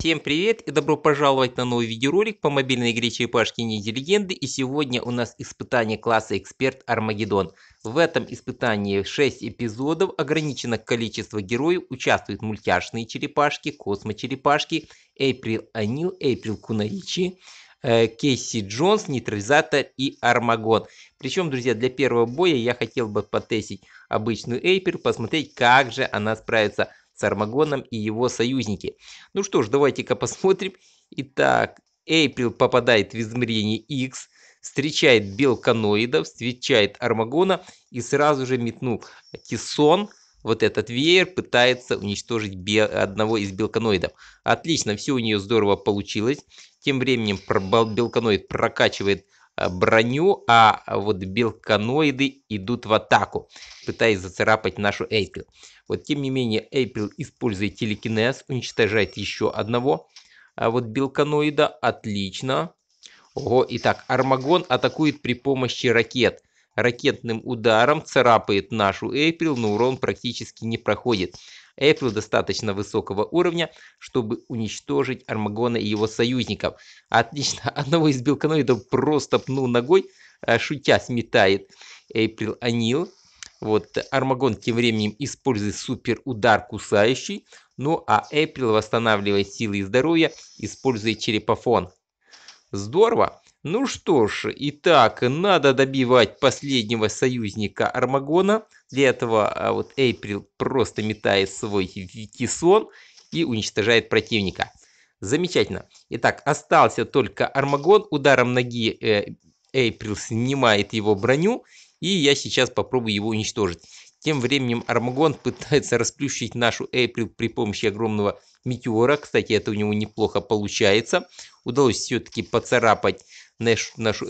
Всем привет и добро пожаловать на новый видеоролик по мобильной игре Черепашки Ниндзя Легенды. И сегодня у нас испытание класса Эксперт Армагеддон. В этом испытании 6 эпизодов, ограничено количество героев, участвуют мультяшные черепашки, космочерепашки, Эйприл Анил, Эйприл Кунаичи, э, Кейси Джонс, Нейтрализатор и Армагон. Причем, друзья, для первого боя я хотел бы потестить обычную Эйприл, посмотреть, как же она справится с Армагоном и его союзники. Ну что ж, давайте-ка посмотрим. Итак, Эйприл попадает в измерение X, встречает белканоидов, встречает Армагона и сразу же метнул Тисон. Вот этот веер пытается уничтожить одного из белканоидов. Отлично, все у нее здорово получилось. Тем временем белканоид прокачивает Э, броню, а вот белканоиды идут в атаку, пытаясь зацарапать нашу Эйпил. Вот тем не менее Эйпил, используя телекинез, уничтожает еще одного а вот белканоида. Отлично. Ого, итак, Армагон атакует при помощи ракет. Ракетным ударом царапает нашу Эйприл, но урон практически не проходит. Apple достаточно высокого уровня, чтобы уничтожить Армагона и его союзников. Отлично, одного из белканоидов просто пнул ногой, а шутя сметает April Анил. Вот, Армагон тем временем использует супер удар кусающий, ну а Эприл восстанавливает силы и здоровье, используя черепофон. Здорово! Ну что ж, итак, надо добивать последнего союзника Армагона. Для этого а вот Эйприл просто метает свой кессон и уничтожает противника. Замечательно. Итак, остался только Армагон. Ударом ноги э, Эйприл снимает его броню. И я сейчас попробую его уничтожить. Тем временем Армагон пытается расплющить нашу Эйприл при помощи огромного метеора. Кстати, это у него неплохо получается. Удалось все-таки поцарапать нашу, нашу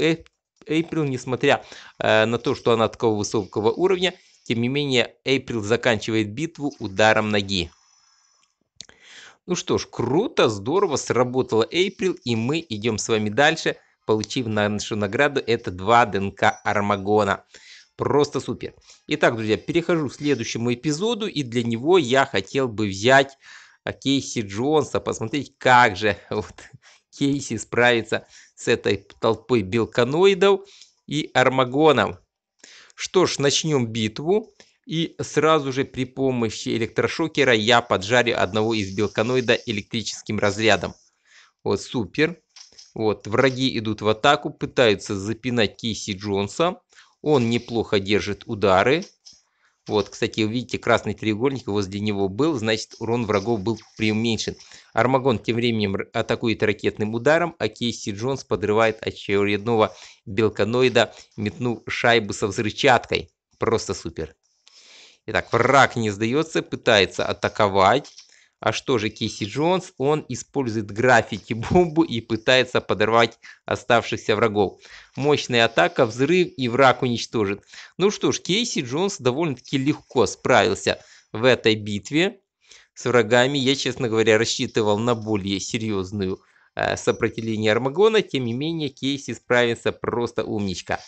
Эйприл, несмотря э, на то, что она такого высокого уровня, тем не менее Эйприл заканчивает битву ударом ноги. Ну что ж, круто, здорово сработала Эйприл, и мы идем с вами дальше, получив нашу награду, это два ДНК Армагона. Просто супер. Итак, друзья, перехожу к следующему эпизоду, и для него я хотел бы взять э, Кейси Джонса, посмотреть, как же вот, Кейси справится с этой толпой белканоидов и армагонов. Что ж, начнем битву. И сразу же при помощи электрошокера я поджарю одного из белканоида электрическим разрядом. Вот, супер. Вот, враги идут в атаку, пытаются запинать Кейси Джонса. Он неплохо держит удары. Вот, кстати, увидите красный треугольник возле него был, значит, урон врагов был преуменьшен. Армагон тем временем атакует ракетным ударом, а Кейси Джонс подрывает очередного белканоида, метнув шайбу со взрывчаткой. Просто супер. Итак, враг не сдается, пытается атаковать. А что же Кейси Джонс? Он использует граффити бомбу и пытается подорвать оставшихся врагов. Мощная атака, взрыв и враг уничтожит. Ну что ж, Кейси Джонс довольно-таки легко справился в этой битве с врагами. Я, честно говоря, рассчитывал на более серьезную э, сопротивление Армагона. Тем не менее, Кейси справится просто умничка.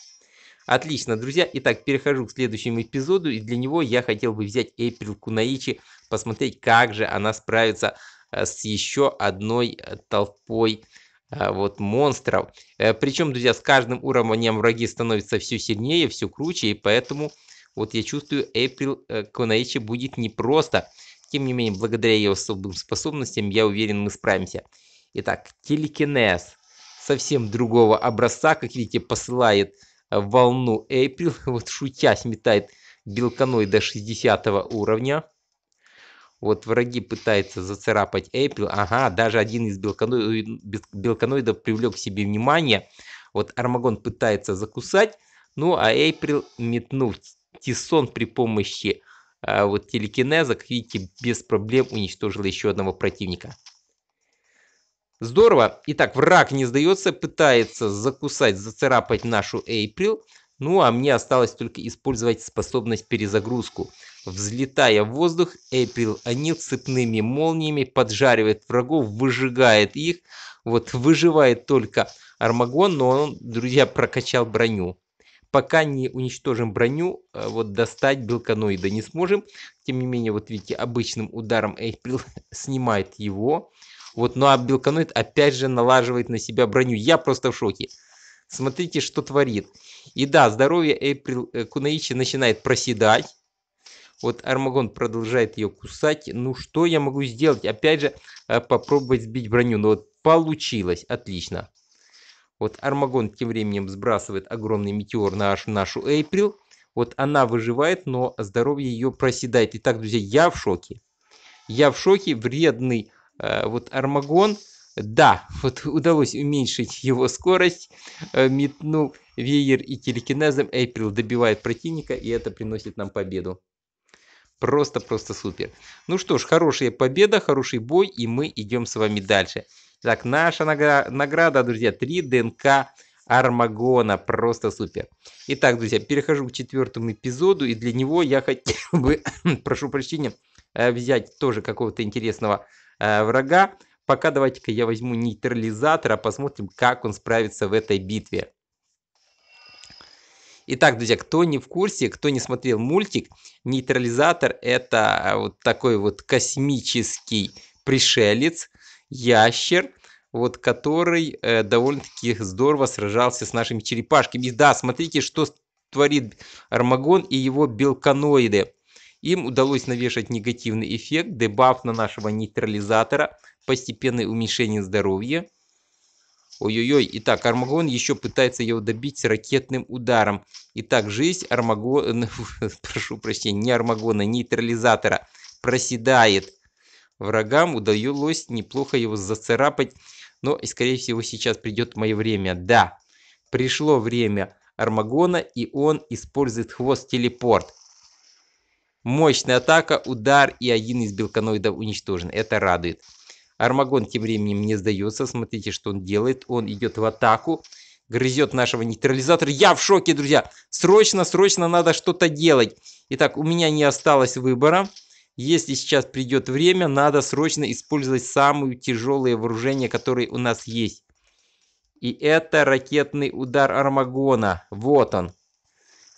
Отлично, друзья. Итак, перехожу к следующему эпизоду. И для него я хотел бы взять Эйприл Кунаичи, посмотреть, как же она справится э, с еще одной э, толпой э, вот монстров. Причем, друзья, с каждым уровнем враги становятся все сильнее, все круче, и поэтому вот я чувствую, Эйприл Кунаичи будет непросто. Тем не менее, благодаря ее особым способностям, я уверен, мы справимся. Итак, телекинез совсем другого образца, как видите, посылает волну Эйприл, вот шутя сметает до 60 уровня. Вот враги пытаются зацарапать Эйприл. Ага, даже один из белканоидов, белканоидов привлек к себе внимание. Вот Армагон пытается закусать. Ну, а Эйприл метнул Тисон при помощи а, вот телекинеза, как видите, без проблем уничтожила еще одного противника. Здорово. Итак, враг не сдается, пытается закусать, зацарапать нашу Эйприл. Ну а мне осталось только использовать способность перезагрузку. Взлетая в воздух, Эйприл Анил цепными молниями поджаривает врагов, выжигает их. Вот выживает только Армагон, но он, друзья, прокачал броню. Пока не уничтожим броню, э, вот достать белканоида не сможем. Тем не менее, вот видите, обычным ударом Эйприл снимает его. Вот, ну а Белканет опять же налаживает на себя броню. Я просто в шоке. Смотрите, что творит. И да, здоровье Эйприл э, Кунаичи начинает проседать. Вот Армагон продолжает ее кусать. Ну, что я могу сделать? Опять же, э, попробовать сбить броню. Но ну, вот получилось. Отлично. Вот Армагон тем временем сбрасывает огромный метеор на нашу Эйприл. Вот она выживает, но здоровье ее проседает. Итак, друзья, я в шоке. Я в шоке. Вредный Э, вот Армагон, да, вот удалось уменьшить его скорость, э, метнул веер и телекинезом Эйприл добивает противника, и это приносит нам победу. Просто-просто супер. Ну что ж, хорошая победа, хороший бой, и мы идем с вами дальше. Так, наша награда, друзья, 3 ДНК Армагона. Просто супер. Итак, друзья, перехожу к четвертому эпизоду, и для него я хотел бы, прошу прощения, э, взять тоже какого-то интересного Э, врага. Пока давайте-ка я возьму нейтрализатора, посмотрим, как он справится в этой битве. Итак, друзья, кто не в курсе, кто не смотрел мультик, нейтрализатор это э, вот такой вот космический пришелец, ящер, вот который э, довольно-таки здорово сражался с нашими черепашками. И да, смотрите, что творит Армагон и его белканоиды. Им удалось навешать негативный эффект, дебаф на нашего нейтрализатора, постепенное уменьшение здоровья. Ой-ой-ой, итак, Армагон еще пытается его добить ракетным ударом. Итак, жизнь Армагона, ну, прошу прощения, не Армагона, нейтрализатора проседает. Врагам удалось неплохо его зацарапать, но, скорее всего, сейчас придет мое время. Да, пришло время Армагона, и он использует хвост-телепорт. Мощная атака, удар и один из белканоидов уничтожен. Это радует. Армагон тем временем не сдается. Смотрите, что он делает. Он идет в атаку. Грызет нашего нейтрализатора. Я в шоке, друзья. Срочно, срочно надо что-то делать. Итак, у меня не осталось выбора. Если сейчас придет время, надо срочно использовать самые тяжелые вооружения, которые у нас есть. И это ракетный удар Армагона. Вот он.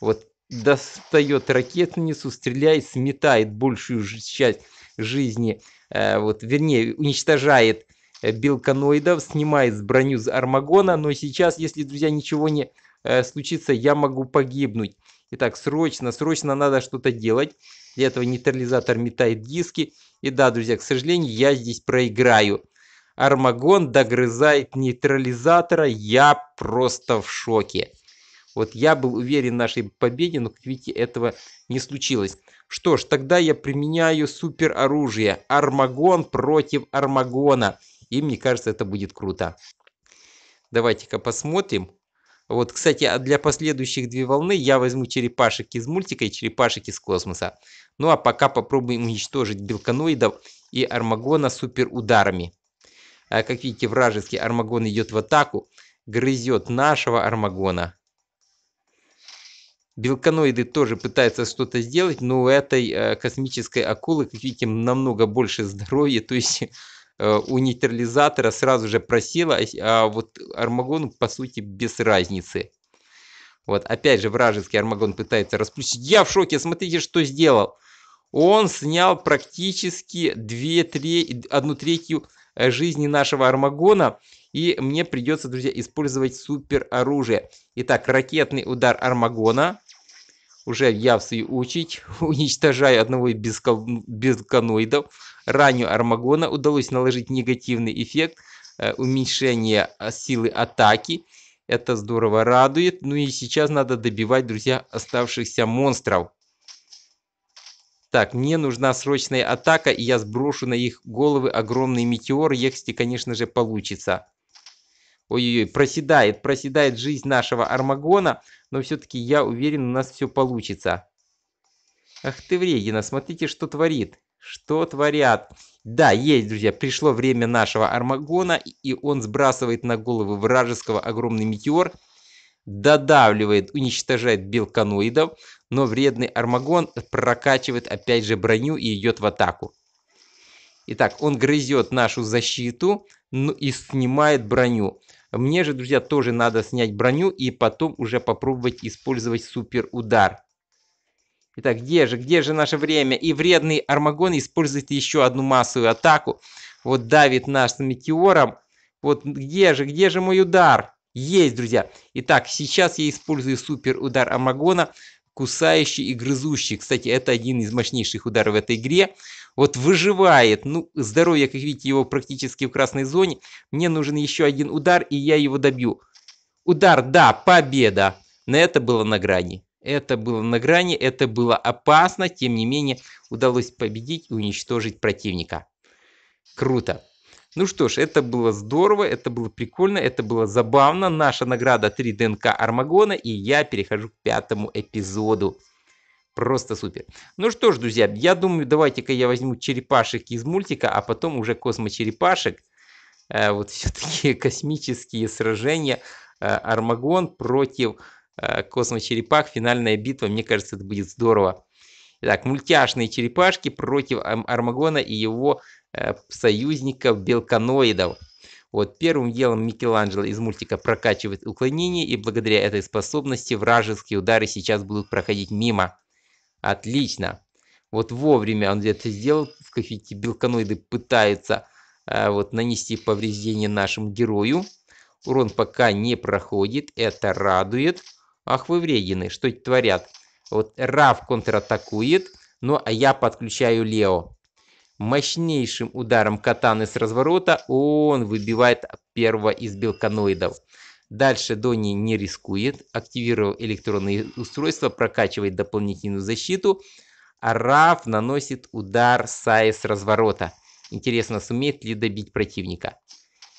Вот достает ракетницу, стреляет, сметает большую часть жизни, э, вот, вернее, уничтожает э, белканоидов, снимает с броню с Армагона, но сейчас, если, друзья, ничего не э, случится, я могу погибнуть. Итак, срочно, срочно надо что-то делать. Для этого нейтрализатор метает диски. И да, друзья, к сожалению, я здесь проиграю. Армагон догрызает нейтрализатора, я просто в шоке. Вот я был уверен в нашей победе, но, как видите, этого не случилось. Что ж, тогда я применяю супероружие Армагон против Армагона. И мне кажется, это будет круто. Давайте-ка посмотрим. Вот, кстати, а для последующих две волны я возьму черепашек из мультика и черепашек из космоса. Ну а пока попробуем уничтожить белканоидов и Армагона суперударами. А, как видите, вражеский Армагон идет в атаку, грызет нашего Армагона. Белконоиды тоже пытаются что-то сделать, но у этой э, космической акулы, как видим, намного больше здоровья, то есть э, у нейтрализатора сразу же просела, а вот Армагону по сути, без разницы. Вот, опять же, вражеский Армагон пытается распустить. Я в шоке, смотрите, что сделал. Он снял практически две-три, одну третью э, жизни нашего Армагона. И мне придется, друзья, использовать супер оружие. Итак, ракетный удар Армагона уже я в Явсы учить, уничтожаю одного из бисконоидов, ранню Армагона удалось наложить негативный эффект э, уменьшения э, силы атаки. Это здорово радует. Ну и сейчас надо добивать, друзья, оставшихся монстров. Так, мне нужна срочная атака, и я сброшу на их головы огромный метеор, если, конечно же, получится ой-ой-ой, проседает, проседает жизнь нашего Армагона, но все-таки я уверен, у нас все получится. Ах ты, Вредина, смотрите, что творит. Что творят? Да, есть, друзья, пришло время нашего Армагона, и он сбрасывает на головы вражеского огромный метеор, додавливает, уничтожает белканоидов, но вредный Армагон прокачивает опять же броню и идет в атаку. Итак, он грызет нашу защиту ну, и снимает броню. Мне же, друзья, тоже надо снять броню и потом уже попробовать использовать супер удар. Итак, где же, где же наше время? И вредный Армагон использует еще одну массовую атаку. Вот давит нас метеором. Вот где же, где же мой удар? Есть, друзья. Итак, сейчас я использую супер удар Армагона, кусающий и грызущий. Кстати, это один из мощнейших ударов в этой игре. Вот выживает. Ну, здоровье, как видите, его практически в красной зоне. Мне нужен еще один удар, и я его добью. Удар, да, победа. Но это было на грани. Это было на грани, это было опасно. Тем не менее, удалось победить и уничтожить противника. Круто. Ну что ж, это было здорово, это было прикольно, это было забавно. Наша награда 3 ДНК Армагона, и я перехожу к пятому эпизоду. Просто супер. Ну что ж, друзья, я думаю, давайте-ка я возьму черепашек из мультика, а потом уже космочерепашек. Э, вот все-таки космические сражения. Э, Армагон против э, космочерепах. Финальная битва. Мне кажется, это будет здорово. Итак, мультяшные черепашки против Армагона и его э, союзников белканоидов. Вот первым делом Микеланджело из мультика прокачивает уклонение, и благодаря этой способности вражеские удары сейчас будут проходить мимо. Отлично. Вот вовремя он где-то сделал, в кофете белканоиды пытаются э, вот, нанести повреждение нашему герою. Урон пока не проходит, это радует. Ах вы вредины, что творят? Вот Раф контратакует, ну а я подключаю Лео. Мощнейшим ударом катаны с разворота он выбивает первого из белканоидов. Дальше Донни не рискует, активировал электронные устройства, прокачивает дополнительную защиту, а Раф наносит удар Саи с разворота. Интересно, сумеет ли добить противника.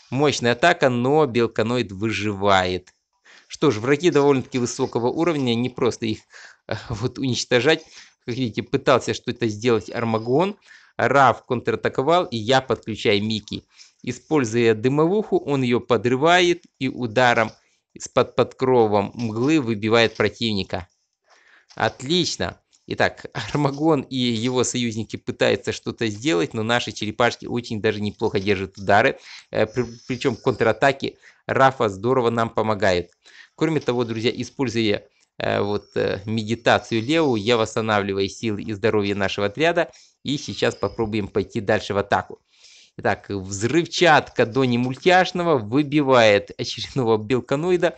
Мощная атака, но Белканоид выживает. Что ж, враги довольно-таки высокого уровня, не просто их э, вот уничтожать. Как видите, пытался что-то сделать Армагон, Раф контратаковал, и я подключаю Микки. Используя дымовуху, он ее подрывает и ударом из-под подкровом мглы выбивает противника. Отлично! Итак, Армагон и его союзники пытаются что-то сделать, но наши черепашки очень даже неплохо держат удары. Э, Причем контратаки Рафа здорово нам помогают. Кроме того, друзья, используя э, вот э, медитацию Леву, я восстанавливаю силы и здоровье нашего отряда. И сейчас попробуем пойти дальше в атаку. Итак, взрывчатка до мультяшного выбивает очередного белканоида.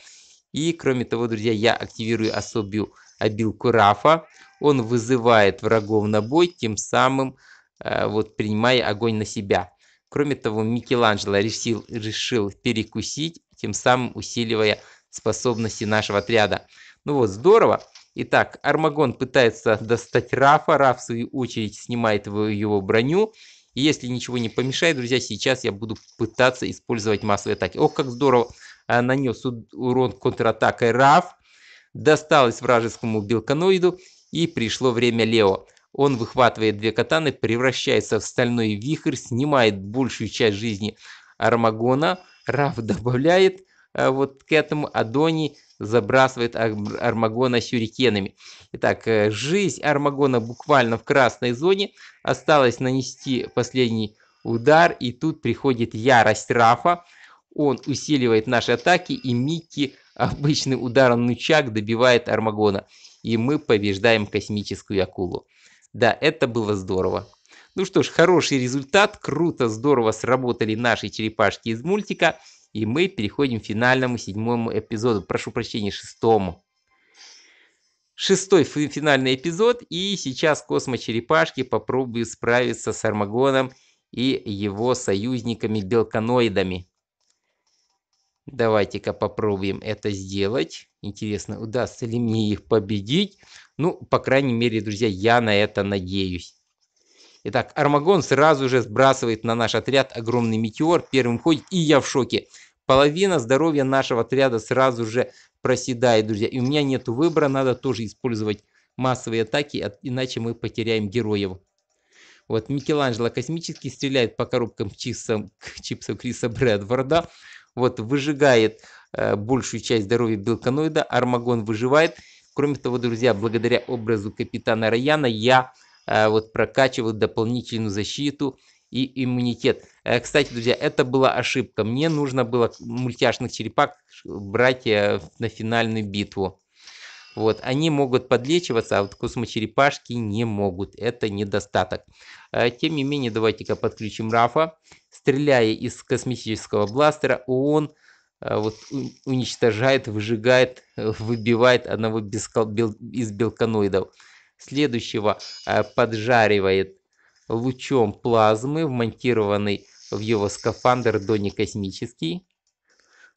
И кроме того, друзья, я активирую особую обилку Рафа. Он вызывает врагов на бой, тем самым э, вот принимая огонь на себя. Кроме того, Микеланджело решил, решил перекусить, тем самым усиливая способности нашего отряда. Ну вот, здорово. Итак, Армагон пытается достать Рафа, Раф в свою очередь снимает его броню, и если ничего не помешает, друзья, сейчас я буду пытаться использовать массовые атаки. Ох, как здорово а, нанес урон контратакой Раф. Досталось вражескому белканоиду. И пришло время Лео. Он выхватывает две катаны, превращается в стальной вихрь, снимает большую часть жизни Армагона. Раф добавляет Э, вот к этому, Адони забрасывает Армагона сюрикенами. Итак, э, жизнь Армагона буквально в красной зоне. Осталось нанести последний удар, и тут приходит ярость Рафа. Он усиливает наши атаки, и Микки обычным ударом нучак добивает Армагона. И мы побеждаем космическую акулу. Да, это было здорово. Ну что ж, хороший результат, круто, здорово сработали наши черепашки из мультика. И мы переходим к финальному седьмому эпизоду, прошу прощения, шестому. Шестой финальный эпизод, и сейчас космочерепашки попробуют справиться с Армагоном и его союзниками-белканоидами. Давайте-ка попробуем это сделать. Интересно, удастся ли мне их победить? Ну, по крайней мере, друзья, я на это надеюсь. Итак, Армагон сразу же сбрасывает на наш отряд огромный метеор, первым ходит, и я в шоке. Половина здоровья нашего отряда сразу же проседает, друзья. И у меня нет выбора, надо тоже использовать массовые атаки, иначе мы потеряем героев. Вот Микеланджело космически стреляет по коробкам чипсов, чипсов Криса Брэдварда. Вот выжигает э, большую часть здоровья белканоида. Армагон выживает. Кроме того, друзья, благодаря образу капитана Раяна я Э, вот прокачивают дополнительную защиту и иммунитет. Э, кстати, друзья, это была ошибка. Мне нужно было мультяшных черепах брать э, на финальную битву. Вот, они могут подлечиваться, а вот космочерепашки не могут. Это недостаток. Тем не менее, давайте-ка подключим Рафа. Стреляя из космического бластера, он вот, уничтожает, выжигает, выбивает одного из белканоидов следующего э, поджаривает лучом плазмы, вмонтированный в его скафандр Дони Космический.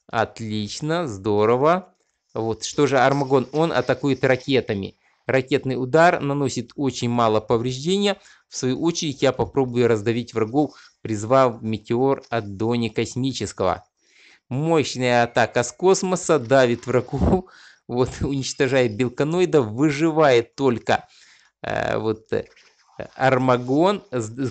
Отлично, здорово. Вот что же Армагон? Он атакует ракетами. Ракетный удар наносит очень мало повреждения. В свою очередь я попробую раздавить врагов, призвав метеор от Дони Космического. Мощная атака с космоса давит врагов вот, уничтожает белканоидов, выживает только э, вот э, Армагон.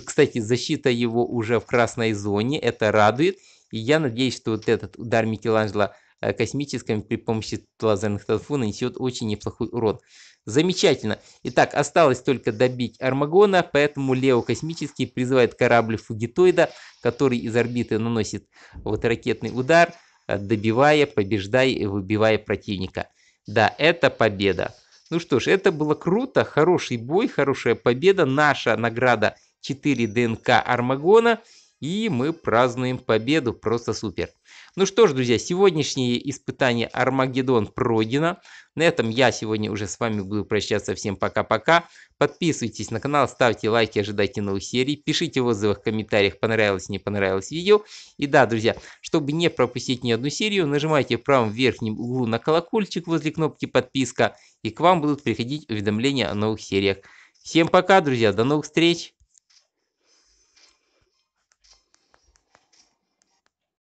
Кстати, защита его уже в красной зоне, это радует. И я надеюсь, что вот этот удар Микеланджело э, космическим при помощи лазерных толфу нанесет очень неплохой урон. Замечательно. Итак, осталось только добить Армагона, поэтому Лео Космический призывает корабль Фугитоида, который из орбиты наносит вот ракетный удар, э, добивая, побеждая и выбивая противника. Да, это победа. Ну что ж, это было круто, хороший бой, хорошая победа, наша награда 4 ДНК Армагона – и мы празднуем победу, просто супер. Ну что ж, друзья, сегодняшнее испытание Армагеддон пройдено. На этом я сегодня уже с вами буду прощаться. Всем пока-пока. Подписывайтесь на канал, ставьте лайки, ожидайте новых серий. Пишите в отзывах, комментариях, понравилось, не понравилось видео. И да, друзья, чтобы не пропустить ни одну серию, нажимайте в правом верхнем углу на колокольчик возле кнопки подписка. И к вам будут приходить уведомления о новых сериях. Всем пока, друзья, до новых встреч!